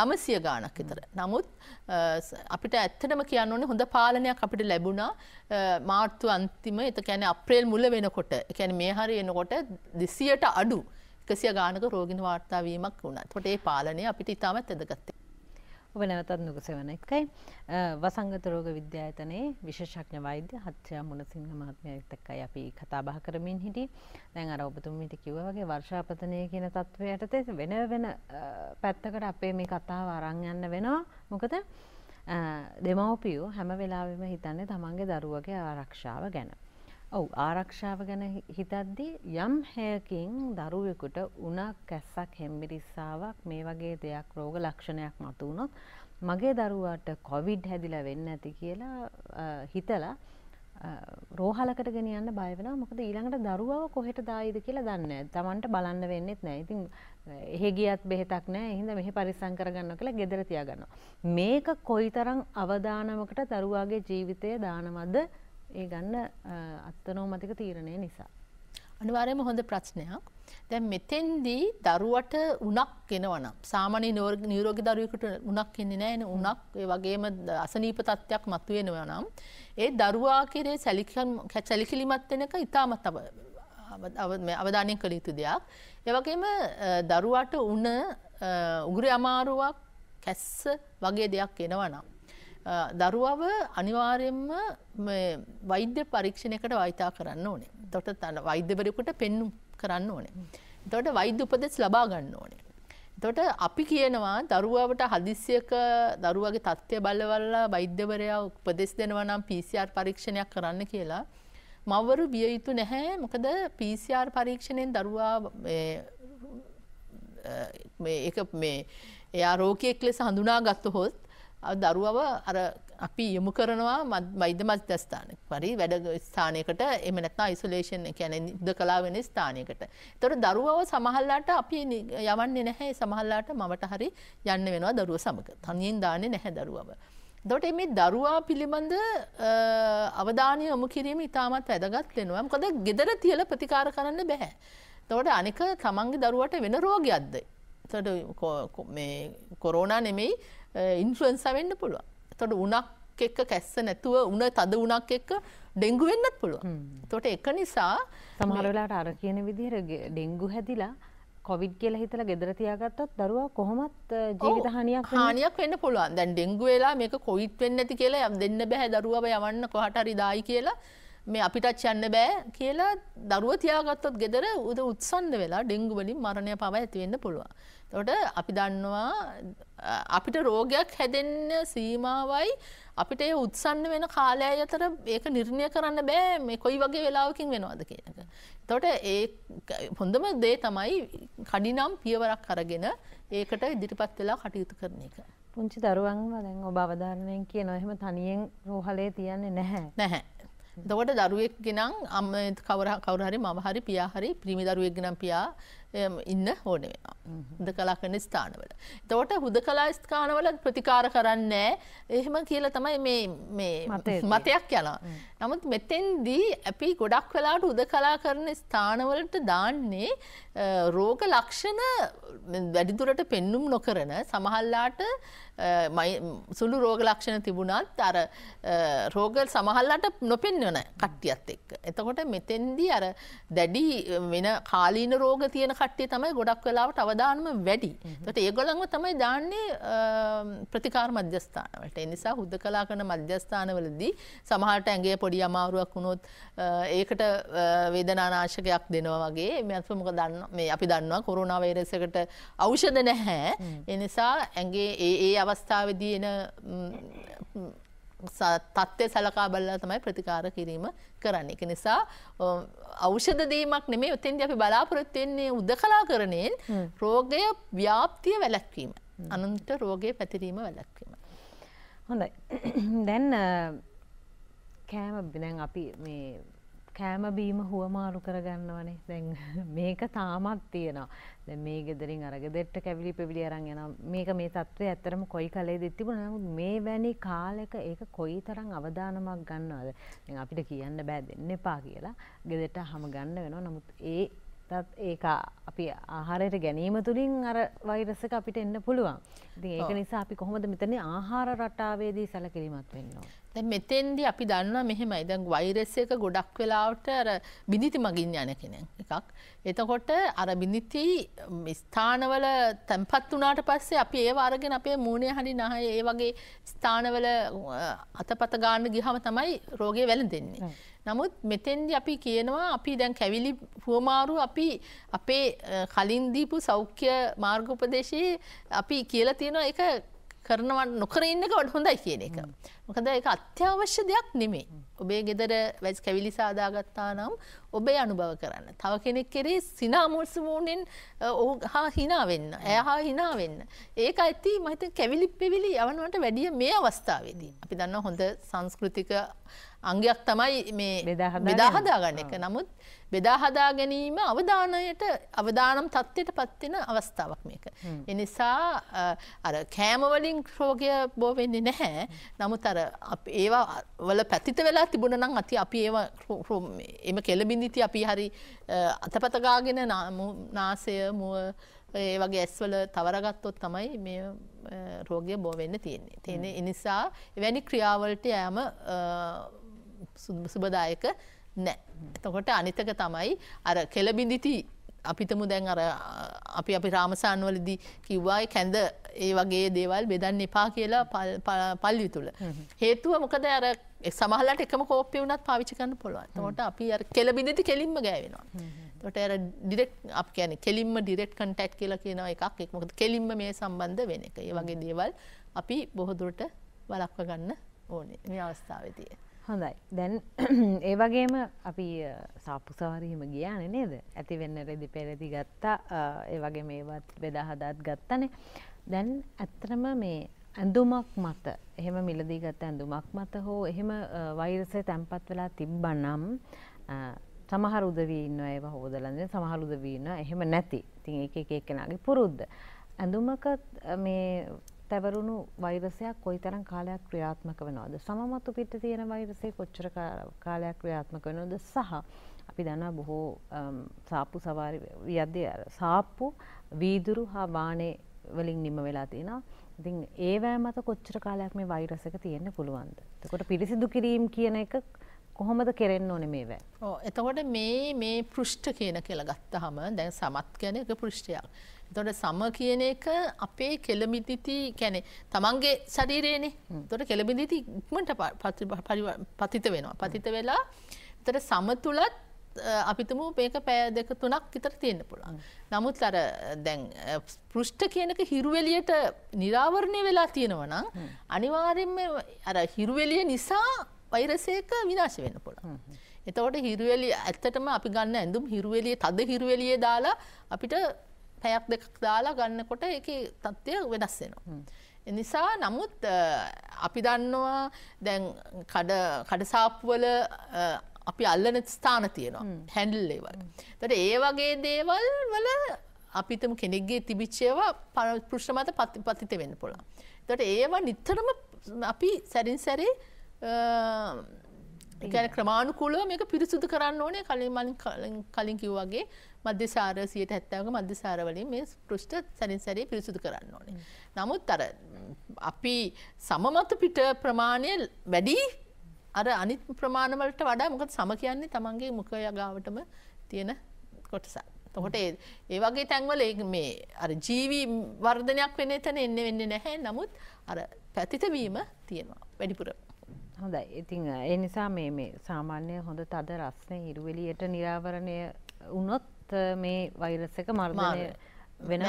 නමසිය ගානක් විතර. නමුත් අපිට ඇත්තටම කියන්න ඕනේ හොඳ පාලනයක් අපිට ලැබුණා මාර්තු අන්තිම එත කියන්නේ අප්‍රේල් මුල වෙනකොට. ඒ කියන්නේ මේ හරිය එනකොට 200ට අඩු එකසිය ගානක රෝගින වාර්තාාවීමක් වුණ තොටේ පාලනය අපිට ඉතාමත් ඇදගත්තේ. ඔබ නැවතත් නුකසවන එකයි වසංගත රෝග විද්‍යායතනයේ විශෂක්ඥ වෛද්‍ය හත්්‍රයා මුණසිංහ මහත්මයක්තක්කයි අපි කතා බහ කරමින් හිටි දැන් අර ඔබතුමිට කිව වගේ වර්ෂාපතනය කියන තත්ත්වයටතේ වෙන වෙන පැත්තකට අපේ මේ කතාව අරංයන්න වෙනවා මොකද දෙමවපියූ හැම වෙලාවෙම හිතන්නේ තමන්ගේ දරුවගේ ආරක්ෂාව ගැන. ඔව් ආරක්ෂාව ගැන හිතද්දී යම් හැයකින් දරුවෙකුට උණක් කැස්සක් හෙම්බිරිස්සාවක් මේ වගේ දෙයක් රෝග ලක්ෂණයක් මතු වුණොත් මගේ දරුවාට කොවිඩ් හැදිලා වෙන්න ඇති කියලා හිතලා රෝහලකට ගෙනියන්න බය වෙනවා මොකද ඊළඟට දරුවව කොහෙට දායිද කියලා දන්නේ නැහැ. Tamanට බලන්න වෙන්නෙත් නැහැ. ඉතින් එහෙ ගියත් බෙහෙතක් නැහැ. එහෙනම් මෙහෙ පරිස්සම් කරගන්නවා කියලා gedara තියාගන්නවා. මේක කොයිතරම් අවදානමකට දරුවාගේ ජීවිතය දානවද ඒ ගන්න අත්තනෝමතික තීරණය නිසා. අනිවාර්යම හොඳ ප්‍රශ්නයක්. දැන් මෙතෙන්දී දරුවට උණක් කෙනවනම් සාමාන්‍ය නිරෝගී දරුවෙකුට උණක් එන්නේ නැහැ නේ උණක් ඒ වගේම අසනීප තත්ත්වයක් මතුවෙනවා නම් ඒ දරුවා කෙරේ සැලකිලිමත් වෙනක ඉතාමත් අවධානය කළ යුතු දෙයක්. ඒ වගේම දරුවට උණ උගුරේ අමාරුවක් කැස්ස වගේ දෙයක් එනවා නම් දරුවව අනිවාර්යෙන්ම වෛද්‍ය පරීක්ෂණයකට වයිතා කරන්න ඕනේ. තොට තන වෛද්‍යවරයකුට පෙන්නුම් කරන්න ඕනේ. තොට වෛද්‍ය උපදෙස් ලබා ගන්න ඕනේ. තොට අපි කියනවා දරුවාවට හදිසියක දරුවගේ තත්ත්වය බලවල්ලා වෛද්‍යවරයා උපදෙස් දෙනවා නම් PCR පරීක්ෂණයක් කරන්න කියලා. මවරු බිය යුතු නැහැ මොකද PCR පරීක්ෂණයෙන් දරුවා එක මේ එයා රෝකයෙක් ලෙස හඳුනා ගත්ත හොත් දරුවව අර අපි යොමු කරනවා වෛද්‍ය මධ්‍යස්ථාන පරි වැඩ ස්ථානයකට එම නැත්නම් අයිසොලේෂන් කියන ඉද කලා වෙන ස්ථානයකට. ඒතර දරුවව සමහරලාට අපි යවන්නේ නැහැ සමහරලාට මවට හරි යන්න වෙනවා දරුව සමග. තනියෙන් දාන්නේ නැහැ දරුවව. එතකොට මේ දරුවා පිළිබඳ අවධානය යොමු කිරීම ඉතාමත් වැදගත් වෙනවා. මොකද gedara තියලා ප්‍රතිකාර කරන්න බෑ. එතකොට අනික තමන්ගේ දරුවට වෙන රෝගයක්ද? එතකොට මේ කොරෝනා නෙමෙයි ඉන්ෆලන්ස වෙන්න පුළුව. තොට උනක් එක්ක කැස්ස නැතුව උන තද උනක් එක්ක ඩෙංගු වෙන්නත් පුළුව. තොට එක නිසා සමහරලාට අර කියන විදිහර ඩෙංගු හැදිලා කොවිඩ් කියල හිතල ගෙදරතියාගත්තත් දරුව කොහොමත් ජීවිතහනියක් හානියක් වන්න පුළුවන් දැන් ඩෙංගු වෙලා මේක කොයිට් වෙන්න ඇති කියලා යම් දෙන්න බැහැ දරුව යවන්න කොහට රිදායි කියලා මේ අපිටත් යන්න බෑ කියලා දරුව තියාගත්තොත් ගෙදර උද උත්සන්න වෙලා ඩෙංගු වලින් මරණය පවා ඇතිවෙන්න පුළුවන්. එතකොට අපි දන්නවා අපිට රෝගයක් හැදෙන්න සීමාවයි අපිට ඒ උත්සන්න වෙන කාලය අතර ඒක නිර්ණය කරන්න බෑ මේ කොයි වගේ වෙලාවකින් වෙනවද කියන එක. එතකොට ඒ හොඳම දේ තමයි කඩිනම් පියවරක් අරගෙන ඒකට ඉදිරිපත් වෙලා කටයුතු කරන එක. පුංචි දරුවන්ව දැන් ඔබ අවධාරණයෙන් කියනවා එහෙම තනියෙන් රෝහලේ තියන්නේ නැහැ. නැහැ. දවට දරුවෙක් ගෙනම් අම්ම කවර කවරහරි මහරි පියාහරි පිමි දරුවෙක් ගෙනම් පියා ඉන්න හෝන වෙනවා හුද කලා කරන ස්ථානවල. තවට හුද කලා ස්ථානවල ප්‍රතිකාර කරන්නේ එහෙම කියලා තමයි මතයක් යනවා. නමුත් මෙතෙන්දී අපි ගොඩක් වෙලාට හුද කලා කරන ස්ථානවලට දාන්නේ රෝග ලක්ෂණ වැඩිදුරට පෙන්නුම් නොකරන සමහල්ලාට සුළු රෝග ලක්ෂණ තිබුණත් අර රෝගල් සමහල්ලට නොපෙන්වන කට්ටියත් එක්. එතකොට මෙතෙන්දී අර දැඩි වෙන කාලීන රෝග තියෙන කට්ටිය තමයි ගොඩක් වෙලාවට අවධානම වැඩි. තොට ඒගොළන්ව තමයි දාන්නේ ප්‍රතිකාර මධ්‍යස්ථානවලට එනිසා හුද්ද කලා කරන මධ්‍යස්ථානවලදී සමහට ඇගේ පොඩි අමාරුවක් වුණොත් ඒකට වේදනානාශකයක් දෙනවා වගේ මෙත්මක දන්න මේ අපි දන්නවා කොරුණා වේරසකට අවෂද නැහැ එනිසා ඇගේ ඒ ඒ අවස්ථාවදී එන තත්ත්වය සලකා බලලා තමයි ප්‍රතිකාර කිරීම කරන්න. එක නිසා අවෂධ දීමක් නෙමේ උතෙන්ද අපි බලාපොරොත්වෙන්නේ උදකලා කරනයෙන් රෝගය ව්‍යාප්තිය වැලැක්වීම. අනුන්ට රෝගය පැතිරීම වැලැක්වීම. හොඳයි. දැන් කෑම බිනැන් අපි මේ කෑම බීම හුවමාරු කරගන්නවනේ දැන් මේක තාමත් තියෙනවා. දැන් මේ ගෙදරින් අර ගෙදරට කැවිලි පෙවිලි අරන් යනවා. මේක මේ తත්වයේ ඇත්තටම කොයි කාලයේද තිබුණා. නමුත් මේ වැනි කාලයක ඒක කොයිතරම් අවදානමක් ගන්නවද? දැන් අපිට කියන්න බෑ දෙන්න එපා කියලා ගෙදරට හැම ගන්න වෙනවා. නමුත් ඒ තත් ඒක අපි ආහාරයට ගැනීම තුළින් අර වෛරස් එක අපිට එන්න පුළුවන්. ඉතින් ඒක නිසා අපි කොහොමද මෙතන ආහාර රටාවේදී සැලකිලිමත් වෙන්න ඕනේ? මෙතෙන්දි අපි දන්නවා මෙහෙමයි දැන් වෛරස් එක ගොඩක් වෙලාවට අර බිඳිති මගින් යන කෙනෙක් එකක්. එතකොට අර බිඳිති ස්ථානවල තැන්පත් වුණාට පස්සේ අපි ඒ අරගෙන අපේ මූණේ හරි නහය ඒ වගේ ස්ථානවල අතපත ගන්න ගිහම තමයි රෝගය වැළඳෙන්නේ. නමුත් මෙතෙන්දි අපි කියනවා අපි දැන් කැවිලි හුවමාරු අපි අපේ කලින් දීපු සෞඛ්‍ය මාර්ගෝපදේශයේ අපි කියලා තියෙනවා ඒක කරනවන් නොකර ඉන්නක වට හොඳයි කියන එක. මොකද එක අත්‍යවශ්‍ය දෙයක් නෙමේ. ඔබේ ගෙදර වැස් කැවිලි සාදාගත්තා නම් ඔබේ අනුභව කරන්න. තව කෙනෙක් කෙරේ සිනාමුල්සමූනෙන් ඔහු හා හිනාවෙන්න. ඇය හා හිනාවෙන්න. ඒක ඇති මහිත කැවිලි පෙවිලි යවනවට වැඩිය මේ අවස්ථාවේදී. අපි දන්න හොඳ සංස්කෘතික අංගයක් තමයි මේ බෙදාහදාගන්න එක නමුත් බෙදාහදා ගැනීම අවධානයට අවධානම් තත්ත්වයට පත්වෙන අවස්ථාවක් මේක. එනිසා අර කෑමවලින් ක්‍රෝගය බෝවෙන්නේ නැහැ නමුත් අර ඒවා වල පැතිත වෙලා තිබුණ නම් අති අපි ඒ එම කෙලබිඳිති අපි හරි අතපතගාගෙන නාසය මුව ඒ වගේ ඇස්වල තවරගත්තොත් තමයි මේ රෝගය බෝවෙන්න තියෙන්නේ. තියෙන එනිසා එවැනි ක්‍රියාවලට යෑම සුබදායක නෑ. එතකොට අනිතක තමයි අර කෙලබිඳිති අපිතමු දැන් අර අපි අපි රාමසාන්වලදී කිව්වායි කැඳ ඒ වගේ දේවල් බෙදන්න එපා කියලා පල්ලි තුළ. හේතුව මොකද අර සමහලට එකම කෝපය වුණත් පාවිචිකන්න පොළොන් තොට අපි කෙලබිඳති කෙලින්ම ගෑවෙනවා. තොට ඩිරෙක් අප කියන කෙලින්ම ඩිරෙක්් කටක්් කියලා කියනව එකක් එක් මොකද කෙලින්ම මේ සම්බන්ධ වෙන එක ඒ වගේ දේවල් අපි බොහොදුරට වලක්ව ගන්න ඕනේ මේ අවස්ථාවතිය. හොඳයි දැන් ඒ වගේම අපි සාප්පු සවරීම ගියාන නේද ඇතිවෙන්න රෙදි පෙරදි ගත්තා ඒ වගේ මේවත් බෙදාහදාත් ගත්තන දැන් ඇත්තරම මේ ඇඳුමක් මත එහෙම මිලදී ගත්ත ඇඳුමක් මත හෝ එහෙම වෛරසය තැන්පත් වෙලා තිබ්බනම් සමහර උදවීන්න ඒව හෝදලන්න සමහර උදවීන්න එහෙම නැති තින් එක එකෙනගේ පුරුද්ධ ඇඳුමක මේ තැවරුණු වෛරසයක් කොයිතරම් කාලයක් ක්‍රියාත්මක වෙනවද සමමතු පිට තියෙන වෛරසය කොච්චර කාලයක් ක්‍රියාත්මක වෙනවද සහ අපි දන්නා බොහෝ සාප්පු සවාරි යද්දී අර සාප්පු වීදුරු හා වානේ වලින් නිම වෙලා තියෙනවා. ඉතින් ඒවෑ මත කොච්චර කාලයක් මේ වෛරස් එක තියෙන්න පුළුවන්ද? එතකොට පිරිසිදු කිරීම කියන එක කොහොමද කෙරෙන්න ඕනේ මේවැ? ඔව් එතකොට මේ මේ පෘෂ්ඨ කියන කියලා ගත්තාම දැන් සමත් කියන එක පෘෂ්ඨයක්. තොට සම කියන එක අපේ කෙළමිදිති කැනෙ තමන්ගේ ශරීරයනේ තොට කෙළබිදිති ඉක්මට පතිත වෙනවා පතිත වෙලා තට සම තුළත් අපිතුම මේක පෑ දෙක තුනක් ඉතර තියෙන්න්න පුළුවන්. නමුත් අර දැන් පෘෂ්ට කියනක හිරුවෙලියට නිරාවරණය වෙලා තියෙනවනම් අනිවාරෙන්ම අර හිරුවෙලිය නිසා වෛරසයක විනාශ වෙන්න පුළුවන්. එතවට හිරුවලිය ඇත්තටම අපි ගන්න ඇඳුම් හිරුවලිය තද හිරුවලිය දාලා අපිට පැයක් දෙකක් දාලා ගන්නකොට එක තත්ත්වය වෙනස් වෙනවා. නිසා නමුත් අපි දන්නවා දැන් කඩසාප්වල අපි අල්ලන ස්ථාන තියෙනවා හැන්ඩල්ලේවල්. තට ඒ වගේ දේවල් වල අපිතම කෙනෙක්ගේ තිබිච්චේවා පන පෘෂ්ණ මත පති පතිත වෙන්න පුළා. තට ඒවා නිත්තරම අපි සැරින් සැරේ ගැන ක්‍රමාණුකුලව මේක පිරිසුදු කරන්න ඕනේ කලින් මලින් කලින් කිව් වගේ මධ්‍යසාර සියයට හැත්තාවක මධ්‍යසාරවලින් මේ පෘෂ්ට සැරින් සැරේ පිරිසුදු කරන්න ඕනේ. නමුත් අර අපි සමමත පිට ප්‍රමාණය වැඩි අර අනිත් ප්‍රමාණවලට වඩා මොකද සම කියන්නේ තමන්ගේ මුඛ යගාවටම තියෙන කොටසක්. එතකොට ඒ වගේ තැන්වල මේ අර ජීවි වර්ධනයක් වෙන එතන එන්නේ වෙන්නේ නැහැ. නමුත් අර පැතිත වීම තියෙනවා වැඩිපුර. හොඳයි. ඉතින් ඒ නිසා මේ මේ සාමාන්‍ය හොඳ තද රස්නේ ඉරුවෙලියට නිරාවරණය වුණොත් නැවතත් මේ වෛරස් එක මර්ධනය වෙන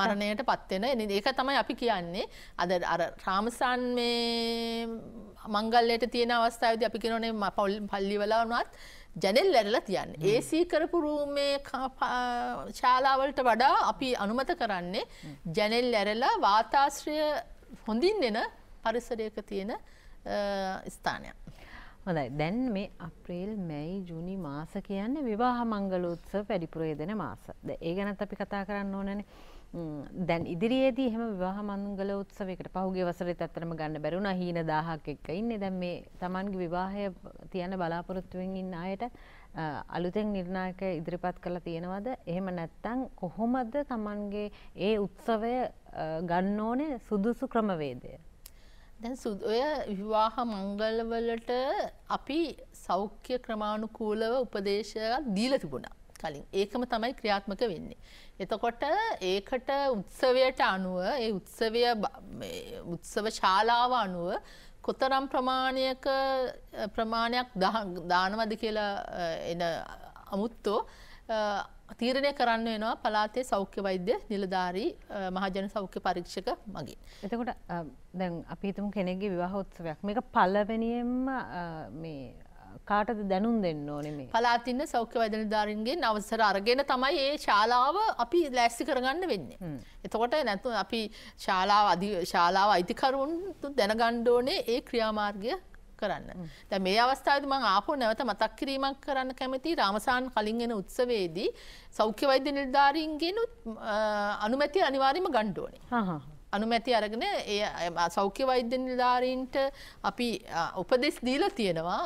මරණයට පත්වෙන එන ඒක තමයි අපි කියන්නේ අද අර රාමසාන් මේ මංගල්ලයට තියෙන අවස්ථාවද අපි කෙනනේ ම පවල් පල්ලිවලා වනත් ජැනෙල් ඇරලා තියන්න ඒසී කරපුරුමේ ශාලාවලට වඩා අපි අනුමත කරන්නේ ජැනෙල් ඇරලා වාතාශ්‍රය හොඳින් එන පරිසරයක තියෙන ස්ථානයක් හොඳයි දැන් මේ අප්‍රේල් මැයි ජුනි මාස කියන්නේ විවාහ මංගලෝත්සව වැඩිපුර යෙදෙන මාස. ඒ ගැනත් අපි කතා කරන්න ඕනනේ. දැන් ඉදිරියේදී එහෙම විවාහ මංගල උත්සවයකට පහුගිය වසරේ ඇත්තටම ගන්න බැරි වුණා හීන 1000ක් එක්ක ඉන්නේ. දැන් මේ Tamanගේ විවාහය තියන බලාපොරොත්තු වෙමින් ඉන්න අයට අලුතෙන් නිර්ණායක ඉදිරිපත් කරලා තියෙනවද? එහෙම නැත්නම් කොහොමද Tamanගේ ඒ උත්සවය ගන්න ඕනේ සුදුසු ක්‍රමවේදය? දැන් ඔය විවාහ මංගලවලට අපි සෞඛ්‍ය ක්‍රමාණුකූලව උපදේශයක් දීලා තිබුණා. කලින් ඒකම තමයි ක්‍රියාත්මක වෙන්නේ. එතකොට ඒකට උත්සවයට අනුව ඒ උත්සවය උත්සව ශාලාව අනුව කොතරම් ප්‍රමාණයක ප්‍රමාණයක් දානවද කියලා එන අමුත්තෝ තීරණය කරන්න වෙනවා පලාතේ සෞඛ්‍ය වෛද්‍ය නිලධාරී මහජන සෞඛ්‍ය පරීක්ෂක මගේ. එතකොට දැන් අපිතුම කෙනෙගේ විවාහෝත්සවයක් මේක පලවැනියෙන්ම කාටද දැනුම් දෙන්න ඕනෙමේ පලාතින්න සෞඛ්‍ය වෛද නිධාරන්ගේ අවසර අරගෙන තමයි ඒ ශාලාව අපි ලෑස්ති කරගන්න වෙන්නේ. එතකොට නැතු අපි ශාලාව අධි ශාලාව අයිතිකරුන් දැනගණ්ඩෝනේ ඒ ක්‍රියාමාර්ගය කරන්න. දැන් මේ අවස්ථාවේදී මම ආපහු නැවත මතක් කිරීමක් කරන්න කැමතියි රාමසාන් කලින් එන උත්සවයේදී සෞඛ්‍ය වෛද්‍ය නිලධාරීන්ගෙන් අනුමැතිය අනිවාර්යයෙන්ම ගන්න ඕනේ. අනුමැති අරගෙන ඒ සෞඛ්‍ය වෛද්‍ය නිලධාරීන්ට අපි උපදෙස් දීලා තියෙනවා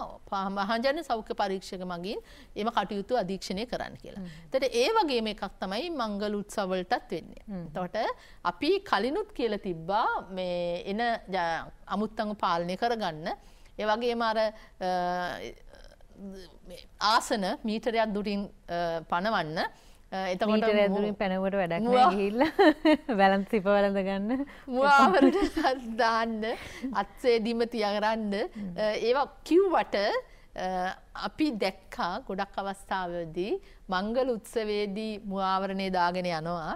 මහජන සෞඛ්‍ය පරීක්ෂක මගින් එම කටයුතු අධීක්ෂණය කරන්න කියලා. තට ඒ වගේ එකක් තමයි මංගල උත්සවලටත් වෙන්නේ. තොට අපි කලිනුත් කියලා තිබ්බා එන අමුත්තඟ පාලනය කරගන්න ඒ වගේම අර ආසන මීටරයක් දුරින් පනවන්න එතකොට ඇදුරින් පැනවට වැඩක් ගිල්ල වැලන් සිප වලඳ ගන්න මුවාවරට දාන්න අත්සේ දිම තියගරන්න ඒවා කිව්වට අපි දැක්කා ගොඩක් අවස්ථාවදී මංගල උත්සවේදී මුවාවරණය දාගෙන යනවා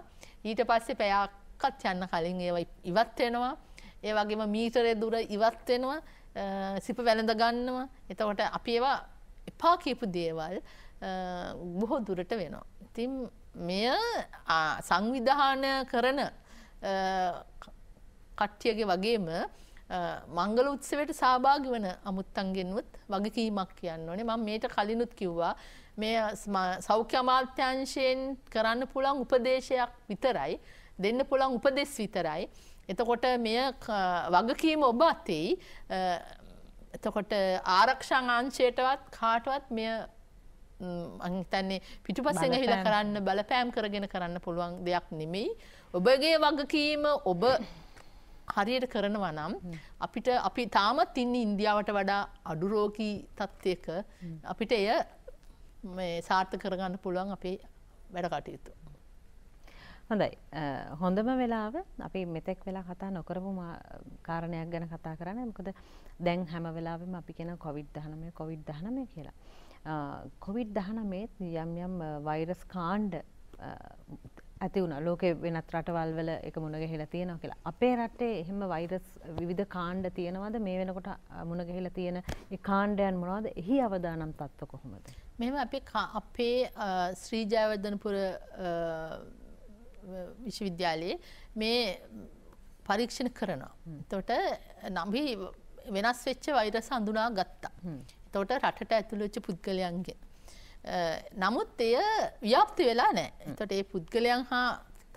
ඊට පස්සේ පැයක්කත් යන්න කලින් ඒව ඉවත් වෙනවා ඒ වගේම මීටරය දුර ඉවත් වෙනවා සිප වැළඳ ගන්නවා එතකොට අපි ඒවා එපා කියපු දේවල් බොහෝ දුරට වෙනවා. ඉතින් මෙය සංවිධාන කරන කට්ටියගේ වගේම මංගල උත්සවයට සහභාගි වන අමුත්තන්ගෙන්වත් වගකීමක් කියන්න ඕනේ මම මේට කලිනුත් කිව්වා මේ සෞඛ්‍ය අමාත්‍යංශයෙන් කරන්න පුළුවන් උපදේශයක් විතරයි දෙන්න පුළුවන් උපදෙස් විතරයි එතකොට මෙය වගකීම ඔබ අතෙයි එතකොට ආරක්ෂා ආංශයටවත් කාටවත් මෙය අහිතන්නේ පිටුපස්සෙන් ඇහිලා කරන්න බලපෑම් කරගෙන කරන්න පුළුවන් දෙයක් නෙමෙයි. ඔබගේ වගකීම ඔබ හරියට කරනවා නම් අපිට අපි තාමත් ඉන්නේ ඉන්දියාවට වඩා අඩුරෝගී තත්ත්වයක අපිට එය සාර්ථ කරගන්න පුළුවන් අපේ වැඩ කටයුතු. හොඳයි හොඳම වෙලාව අපි මෙතෙක් වෙලා කතා නොකරපු කාරණයක් ගැන කතා කරන්න මොකද දැන් හැම වෙලාවෙම අපි කියෙන කොවිඩ් දහනමය කොවිඩ් දහනමය කියලා කොවිඩ් දහනමේත් යම් යම් වෛරස් කාණ්ඩ ඇති වුණ ලෝක වෙනත් රටවල් වල එක මුණගහෙලා තියෙනවා කියලා අපේ රටේ එහෙම වෛරස් විධ කාණ්ඩ තියෙනවද මේ වෙනකොට මුණගහෙලා තියෙන කාණ්ඩයන් මොනවද එහි අවදානම් තත්ව කොහොමද මෙම අපේ අපේ ශ්‍රීජයවර්ධනපුර විශ්වවිද්‍යාලයේ මේ පරීක්ෂණ කරනවා. එතකොට නම්හි වෙනස් වෙච්ච වෛරස හඳුනා ගත්තා. එතකොට රටට ඇතුළු වෙච්ච පුද්ගලයන්ගෙන්. නමුත් එය ව්‍යාප්ති වෙලා නෑ. එතකොට ඒ පුද්ගලයන් හා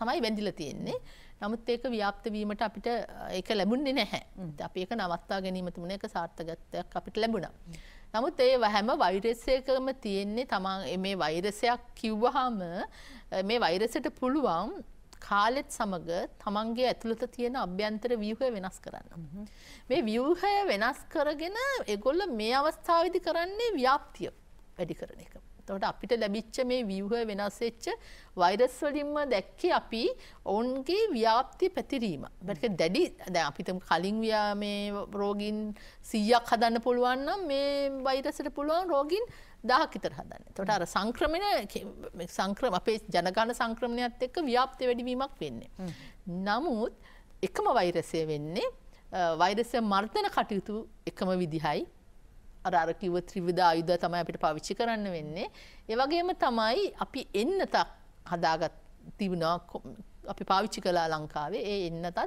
තමයි වැඳිලා තියෙන්නේ. නමුත් ඒක ව්‍යාප්ත වීමට අපිට ඒක ලැබුණේ නැහැ. අපි ඒක නවත්තා ගැනීම තුමුණ ඒක සාර්ථකත්වයක් අපිට ලැබුණා. නමුත් ඒ හැම වෛරසයකම තියෙන්නේ තමා මේ වෛරසයක් කිව්වහම මේ වෛරසට පුළුවන් කාලෙත් සමඟ තමන්ගේ ඇතුළත තියෙන අභ්‍යන්තර වියහය වෙනස් කරන්න. මේ වියහය වෙනස් කරගෙන එගොල්ල මේ අවස්ථාවදි කරන්නේ ව්‍යාප්තිය වැඩි කරන එක. තොට අපිට ලැබිච්ච මේ වියහය වෙනස්වෙච්ච වෛරස්වලින්ම දැක්ක අපි ඔවුන්ගේ ව්‍යාප්ති පැතිරීම. බැක දැඩි දැ අපිතම කලින් ව්‍යා මේ රෝගින් සීයක් හදන්න පුළුවන්නම් මේ වෛරසට පුළුවන් රෝගින් දාකිතර හදන්න තොට අර සංක්‍රමණ සංක්‍රම අපේ ජනගණ සංක්‍රමණයත් එක්ක ව්‍යාප්තය වැඩිවීමක් වෙන්නේ. නමුත් එකම වෛරසය වෙන්නේ වෛරසය මර්ධන කටයුතු එකම විදිහයි අරකිව ත්‍රිවිධ ආයුධ තමයි අපිට පවිච්චි කරන්න වෙන්නේ. ඒවගේම තමයි අපි එන්නතක් හදාගත් තිබුණා අපි පාවිච්චි කලා ලංකාවේ ඒ එන්නතත්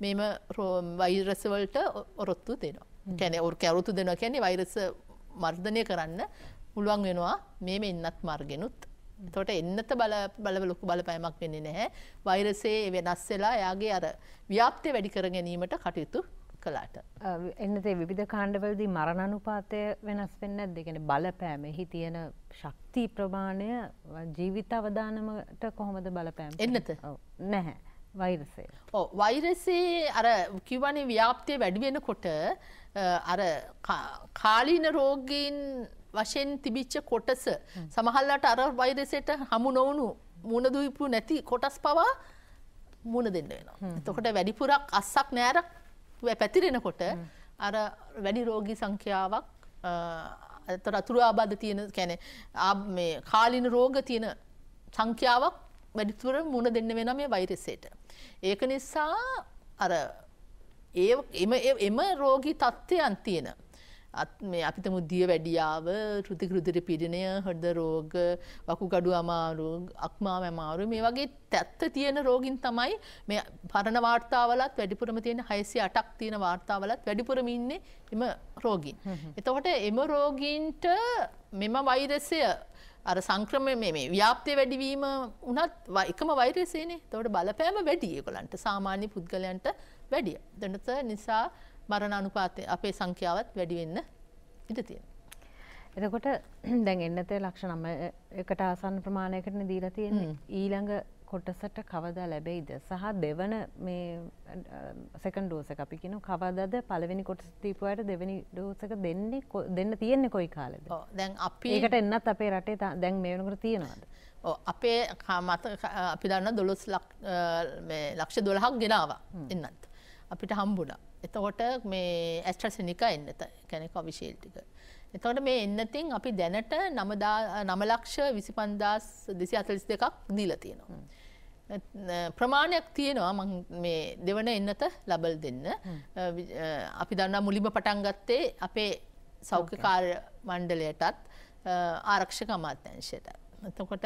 මෙම රෝම් වෛරසවලට ඔරොත්තු දෙනවා. කැනෙ ඔරු කැරුතු දෙනවා කැනෙ වෛරස මර්ධනය කරන්න පුළුවන් වෙනවා මේ එන්නත් මර්ගෙනුත් තොට එන්නත බල බලව ලොකු බලපෑමක් වෙන්නේ නැහැ වෛරසේ වෙනස් වෙලා යාගේ අර ව්‍යාප්තය වැඩි කර ගැනීමට කටයුතු කලාට එන්නතේ විධ කාණ්ඩවලදී මරණ අනුපාතය වෙනස් වෙන්න දෙගෙන බලපෑම එහි තියෙන ශක්ති ප්‍රමාණය ජීවිත අවධානමට කොහොමද බලපෑම් එන්නත නැහැ වෛරසේ ඕ වෛරසේ අර කිවනේ ව්‍යාප්තිය වැඩිවෙන කොට අර කාලීන රෝගීන් වශයෙන් තිබිච්ච කොටස සමහල්ලට අර වෛරසයට හමු නොවුණු මුණදුවිපු නැති කොටස් පවා මුණ දෙන්න වෙනවා. එතකොට වැඩිපුරක් අස්සක් නෑර පැතිරෙනකොට අර වැඩි රෝගී සංඛ්‍යාවක් ඇත රතුර ආබාධ තියෙන කැන කාලින රෝග තියෙන සංඛ්‍යාවක් වැඩිතුර මුණ දෙන්න වෙන මේ වෛරසයට. ඒක නිසා අර එම රෝගී තත්ත්වයන් තියෙන අපිතමු දිය වැඩියාව ෘතිකෘතිර පිරිණය හොඩ රෝග වකුගඩු අමාරු අක්මා මැමාරු මේ වගේ තැත්ත තියෙන රෝගින් තමයි මේ පරණ වාර්තාවලත් වැඩිපුරම තියෙන හයසි අටක් තියෙන වාර්තාවලත් වැඩිපුරම ඉන්නේ එම රෝගීන්. එතකොට එම රෝගීන්ට මෙම වෛරසය අර සංක්‍රම මේ ව්‍යාප්තය වැඩිවීම උනත් එකම වෛරසේනේ තවට බලපෑම වැඩිය කොලන්ට සාමාන්‍ය පුද්ගලයන්ට වැඩිය. දනත නිසා මරණ අනුපාතය අපේ සංඛ්‍යාවත් වැඩි වෙන්න ඉඩ තියෙනවා. එතකොට දැන් එන්නතේ ලක්ෂණ 9කට ආසන්න ප්‍රමාණයකටනේ දීලා තියෙන්නේ. ඊළඟ කොටසට කවදා ලැබෙයිද සහ දෙවන මේ සෙකන්ඩ් ඩෝස් එක අපි කියනවා කවදාද පළවෙනි කොටස දීපු අයට දෙවෙනි ඩෝස් එක දෙන්නේ දෙන්න තියෙන්නේ කොයි කාලෙද? ඔව් දැන් අපි ඒකට එන්නත් අපේ රටේ දැන් මේ වෙනකොට තියෙනවද? ඔව් අපේ මත අපි දන්නා 12 ලක්ෂ 12ක් ගෙනාවා එන්නත්. අපිට හම්බුණා. එතකොට මේ ඇස්ට්‍රසිනික එන්නත කැනෙක අවිශේල්ටික. එතකොට මේ එන්නතින් අපි දැනට නමලක්ෂ විසිපන්දස් දෙසි අතලිස් දෙකක් දීල තියෙනවා. ප්‍රමාණයක් තියෙනවා මේ දෙවන එන්නත ලබල් දෙන්න අපි දන්න මුලිම පටන් ගත්තේ අපේ සෞඛ්‍යකාර මණ්ඩලයටත් ආරක්ෂක අමාත්‍යංශයට. එතකොට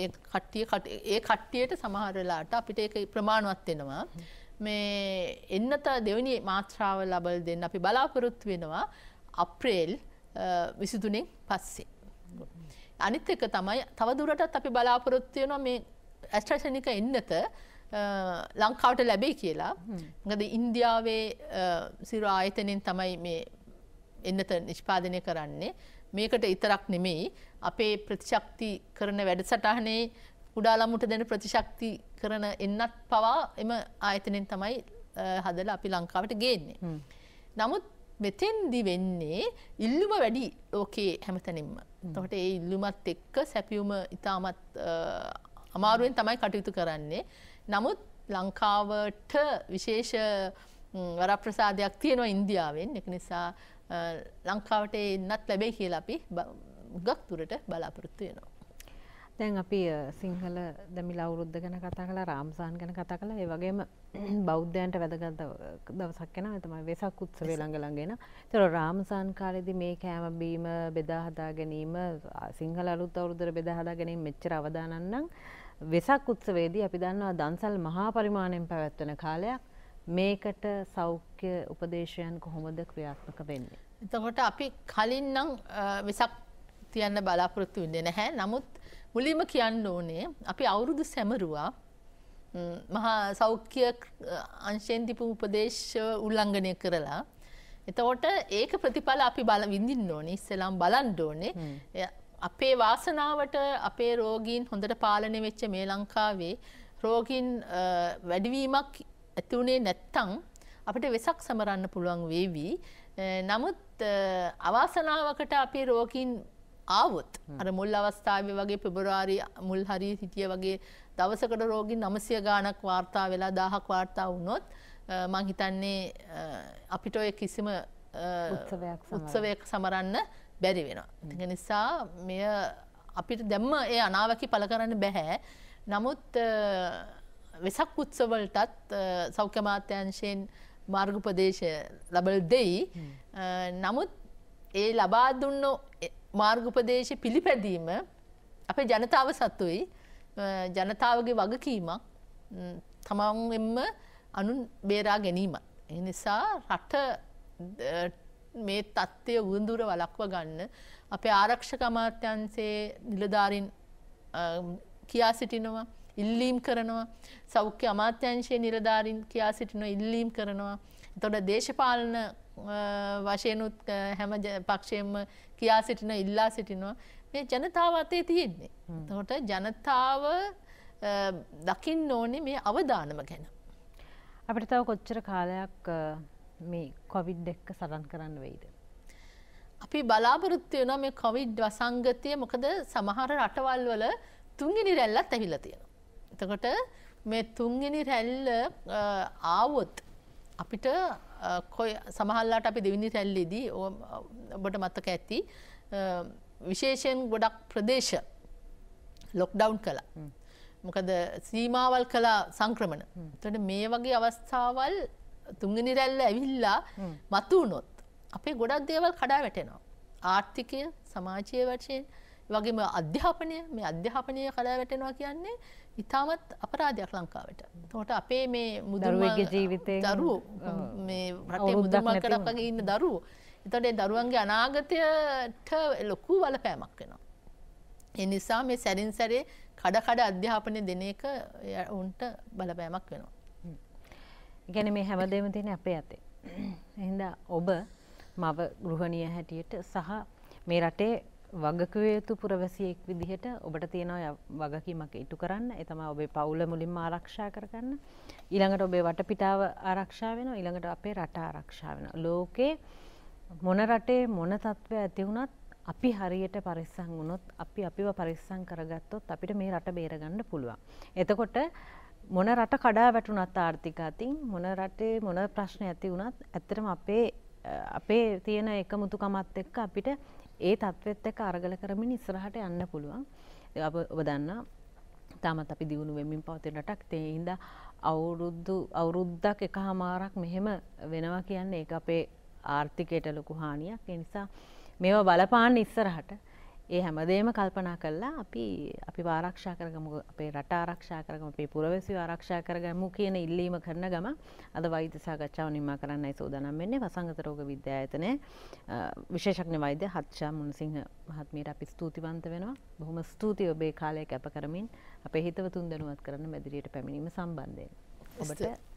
ඒ කට්ටිය ඒ කට්ටියට සමහරලාට අපිට ඒ ප්‍රමාණවත් වෙනවා. මේ එන්නත දෙවනි මාත්‍රාව ලබල් දෙන්න අපි බලාපොරොත්තු වෙනවා අප්‍රේල් විසිතුනෙන් පස්සේ. අනිත් එක තමයි තවදුරටත් අපි බලාපොරොත්තු වෙනවා මේ ඇස්ට්‍රසනික එන්නත ලංකාවට ලැබේ කියලා ගද ඉන්දියාවේ සිරු ආයතනෙන් තමයි මේ එන්නත නිෂ්පාදනය කරන්නේ මේකට ඉතරක් නෙමෙයි අපේ ප්‍රතිශක්ති කරන වැඩසටහනේ කුඩා ළමුට දෙන ප්‍රතිශක්ති කරන එන්නත් පවා එම ආයතනෙන් තමයි හදලා අපි ලංකාවට ගේන්නේ. නමුත් මෙතෙන්දි වෙන්නේ ඉල්ලුම වැඩි ඕකේ හැමතැනින්ම. තොට ඒ ඉල්ලුමත් එක්ක සැපියුම ඉතාමත් අමාරුවෙන් තමයි කටයුතු කරන්නේ. නමුත් ලංකාවට විශේෂ වරප්‍රසාධයක් තියෙනවා ඉන්දියාවෙන් එක නිසා ලංකාවට එන්නත් ලැබේ කියලා අපි ගක් තුරට බලාපොරොත්තු වෙනවා. දැන් අපි සිංහල දමිල අවුරුද්ධ ගැන කතා කලා රාම්සාන් ගැන කතා කලා ඒවගේම බෞද්ධයන්ට වැදගත් දවසක් වෙන තමයි වෙසක් උත්සවේ ළඟ ළඟෙන. ඒතර රාම්සාන් කාලේදී මේ කෑම බීම බෙදා හදා ගැනීම සිංහල අලුත් අවුරුද්දට බෙදා හදා ගැනීම මෙච්චර අවදානම් නම් වෙසක් උත්සවයේදී අපි දන්නවා දන්සල් මහා පරිමාණයෙන් පැවැත්වෙන කාලයක්. මේකට සෞඛ්‍ය උපදේශයන් කොහොමද ක්‍රියාත්මක වෙන්නේ. එතකොට අපි කලින් නම් වෙසක් තියන්න බලාපොරොත්තු වෙන්නේ නැහැ. නමුත් මුලින්ම කියන්න ඕනේ අපි අවුරුදු සැමරුවා මහා සෞඛ්‍ය අංශයෙන් තිබු උපදේශ උල්ලංඝනය කරලා එතකොට ඒක ප්‍රතිඵල අපි බල විඳින්න ඕනේ ඉස්සෙල්ලාම බලන්න ඕනේ අපේ වාසනාවට අපේ රෝගීන් හොඳට පාලනය වෙච්ච මේ ලංකාවේ රෝගීන් වැඩිවීමක් ඇති උනේ නැත්තම් අපිට වෙසක් සමරන්න පුළුවන් වේවි. නමුත් අවාසනාවකට අපේ රෝගීන් ආවොත් අර මුල් අවස්ථාව වගේ පෙබරවාරි මුල් හරි හිටිය වගේ දවසකට රෝගින් නමසය ගානක් වාර්තා වෙලා දාහක් වාර්තා වුණොත් මං හිතන්නේ අපිට ඔය කිසිම උත්සවයක් සමරන්න බැරි වෙන. නිසා මෙය අපිට දැම්ම ඒ අනාවකි පල කරන්න බැහැ. නමුත් වෙසක් උත්සවලටත් සෞඛ්‍යමාත්‍යංශයෙන් මාර්ගපදේශ ලබල් දෙයි. නමුත් ඒ ලබා දුන්න මාර්ගපදේශ පිළිපැදීම අපේ ජනතාව සත්තුයි ජනතාවගේ වගකීමක් තමන් එම අනුන් බේරා ගැනීම. එනිසා රට මේ තත්ත්වය වුන්දුර වලක්ව ගන්න අපේ ආරක්ෂක අමාත්‍යන්සේ නිලධාරින් කියා සිටිනවා ඉල්ලීම් කරනවා සෞඛ්‍ය අමාත්‍යංශයේ නිලධාරින් කියා සිටිනවා ඉල්ලීම් කරනවා එතොට දේශපාලන වශයනුත් හැම පක්ෂයෙන්ම කියා සිටින ඉල්ලා සිටිනවා මේ ජනතාව අතේ තියෙන්නේ. තොට ජනතාව දකිින් ඕනේ මේ අවධානම ගැන. අපිට තව කොච්චර කාලයක් මේ කොවිඩ් එක්ක සටන් කරන්න වෙයිද. අපි බලාපොරොත්තු වෙන මේ කොවිඩ් වසංගතය මොකද සමහර රටවල් වල තුන්ගිනි රැල්ලත් ඇහිලා තියෙන. එතකොට මේ තුන්ගිනි රැල්ල ආවොත් අපිට කොයි සමහල්ලාට අපි දෙවිනි තැල්ලෙදී ඔබට මත්තක ඇති විශේෂයෙන් ගොඩක් ප්‍රදේශ ලොක්ඩවන්් කළ මොකද සීමාවල් කලා සංක්‍රමණ තට මේ වගේ අවස්ථාවල් තුංගනි රැල්ල ඇවිල්ලා මතුවනොත් අපේ ගොඩක් දේවල් කඩා වැටෙනවා ආර්ථිකය සමාජය වචයෙන් වගේම අධ්‍යාපනය මේ අධ්‍යාපනය කලා වැටෙනවා කියන්නේ ඉතාමත් අපරාධයක් ලංකාවට. තොට අපේ මේ මුදරුවගේ ජීවිතය දරු රටේ මුදමල් කරපගේ ඉන්න දරු. එතට දරුවන්ගේ අනාගතයට ලොකු වල පෑමක් වෙනවා. එනිසා මේ සැරින් සැරේ කඩකඩ අධ්‍යාපනය දෙන එක ඔවුන්ට බලපෑමක් වෙනවා. ගැන මේ හැමදේම තියෙන අපේ ඇතේ. එහිද ඔබ මව ගෘහණිය හැටියට සහ මේ රටේ වගකවයුතු පුරවැසියෙක් විදිහට ඔබට තියෙනවා වගකීමක් ඉටු කරන්න එතම ඔබේ පවුල මුලින්ම ආරක්ෂා කරගන්න ඊළඟට ඔබේ වටපිටාව ආරක්ෂා වෙන ඊළඟට අපේ රට ආරක්ෂා වෙන ලෝකේ මොන රටේ මොන තත්ත්වය ඇති වුණත් අපි හරියට පරිස්සං වුණොත් අපි අපිව පරිස්සං කරගත්තොත් අපිට මේ රට බේරගන්න පුළුවන්. එතකොට මොන රට කඩා වැටුනත් ආර්ථික අතින් මොන රටේ මොන ප්‍රශ්න ඇති වුණත් ඇත්තටම අපේ අපේ තියෙන එකමුතුකමත් එක්ක අපිට ඒ තත්ත්වත් එක අරගල කරමින් ඉස්රහට යන්න පුළුවන් ඔබ දන්න තාමත් අපි දියුණු වෙමින් පවතින රටක් තේහින්ද අවුරුද්දු අවුරුද්දක් එක හමාරක් මෙහෙම වෙනවා කියන්නේ ඒ අපේ ආර්ථිකයට ලොකු හානියක් එනිසා මේවා බලපාන්න ඉස්සරහට ඒ හැමදේම කල්පනා කල්ලා අපි අපි වාරක්ෂා කරගම අපේ රට ආරක්ෂා කරගම අපේ පුරවැසි ආරක්ෂා කරගමු කියන ඉල්ලීම කරන ගම අද වෛද්‍ය සාකච්ඡාව නිමා කරන්නයි සෝදානම් වෙන්නේ වසංගත රෝග විද්‍යායතනය විශේෂඥ වෛද්‍ය හත්ෂා මුණසිංහ මහත්මියට අපි ස්තුතිවන්ත වෙනවා බොහොම ස්තුතියි ඔබේ කාලය කැප කරමින් අපේ හිතවතුන් දැනුවත් කරන්න මැදිරියට පැමිණීම සම්බන්ධයෙන් ඔබට